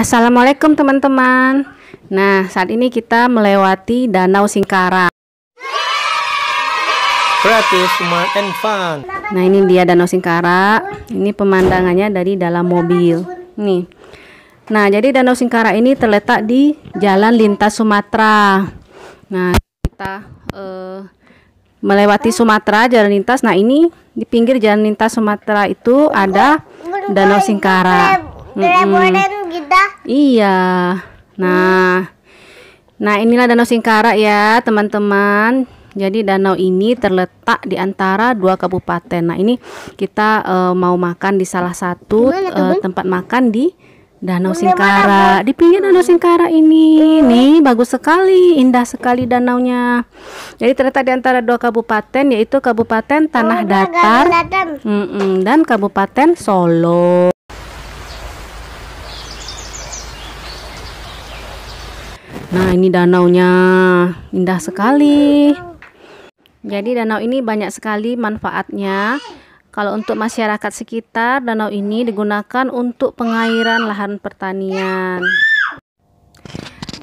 Assalamualaikum teman-teman. Nah, saat ini kita melewati Danau Singkara. Nah, ini dia Danau Singkara. Ini pemandangannya dari dalam mobil. Nih. Nah, jadi Danau Singkara ini terletak di Jalan Lintas Sumatera. Nah, kita uh, melewati Sumatera jalan lintas. Nah, ini di pinggir jalan lintas Sumatera itu ada Danau Singkara. -hmm ada. Iya. Nah, nah inilah Danau Singkara ya, teman-teman. Jadi danau ini terletak di antara dua kabupaten. Nah, ini kita uh, mau makan di salah satu uh, tempat makan di Danau Singkara. Di pinggir Danau Singkara ini, nih bagus sekali, indah sekali danaunya. Jadi terletak di antara dua kabupaten yaitu Kabupaten Tanah oh, Datar dan Kabupaten Solo. Nah, ini danaunya indah sekali. Jadi danau ini banyak sekali manfaatnya. Kalau untuk masyarakat sekitar, danau ini digunakan untuk pengairan lahan pertanian.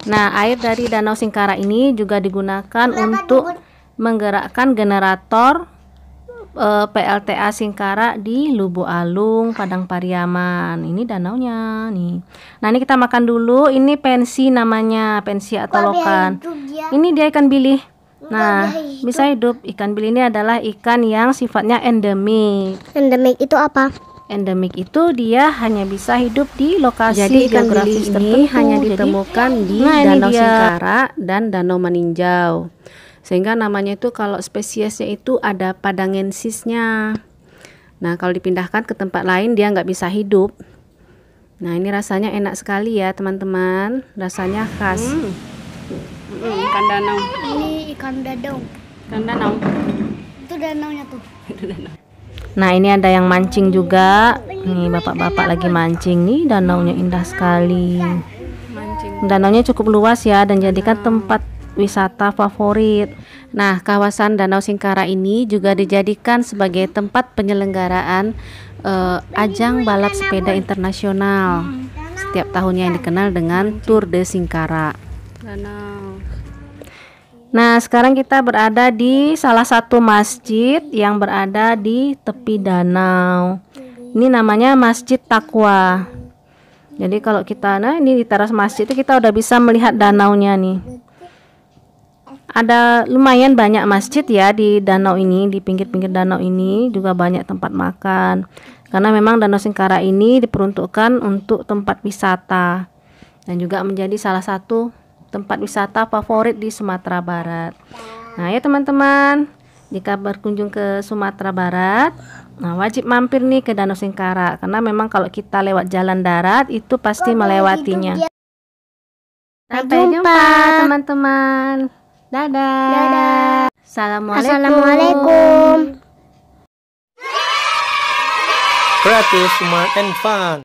Nah, air dari danau Singkara ini juga digunakan untuk menggerakkan generator uh, eh, PLTA Singkara di Lubu Alung, Padang Pariaman. Ini danaunya nih. Nah, ini kita makan dulu. Ini pensi namanya, pensi atau lokan. Ini dia ikan bilih. Nah, bisa hidup. Ikan bilih ini adalah ikan yang sifatnya endemik. Endemik itu apa? endemik itu dia hanya bisa hidup di lokasi jadi ikan geografis ini tertentu. hanya ditemukan jadi, di nah Danau Singkara dan Danau Maninjau. Sehingga namanya itu kalau spesiesnya itu ada padangensisnya. Nah, kalau dipindahkan ke tempat lain dia nggak bisa hidup. Nah, ini rasanya enak sekali ya, teman-teman. Rasanya khas. Hmm. Hmm, ikan danau. Ini ikan danau. Ikan danau. Itu danaunya tuh. Nah, ini ada yang mancing juga. Nih, bapak-bapak lagi mancing nih, Danau nya indah sekali. Danau nya cukup luas ya dan jadikan tempat wisata favorit. Nah, kawasan Danau Singkara ini juga dijadikan sebagai tempat penyelenggaraan uh, ajang balap sepeda internasional setiap tahunnya yang dikenal dengan Tour de Singkara. Nah, sekarang kita berada di salah satu masjid yang berada di tepi danau. Ini namanya Masjid Takwa. Jadi kalau kita nah ini di teras masjid itu kita udah bisa melihat danaunya nih ada lumayan banyak masjid ya di danau ini di pinggir-pinggir danau ini juga banyak tempat makan karena memang danau Singkara ini diperuntukkan untuk tempat wisata dan juga menjadi salah satu tempat wisata favorit di Sumatera Barat nah ya teman-teman jika berkunjung ke Sumatera Barat nah wajib mampir nih ke danau Singkara karena memang kalau kita lewat jalan darat itu pasti melewatinya sampai jumpa teman-teman Dadah. Dadah. Assalamualaikum. Assalamualaikum. Creative, smart, and fun.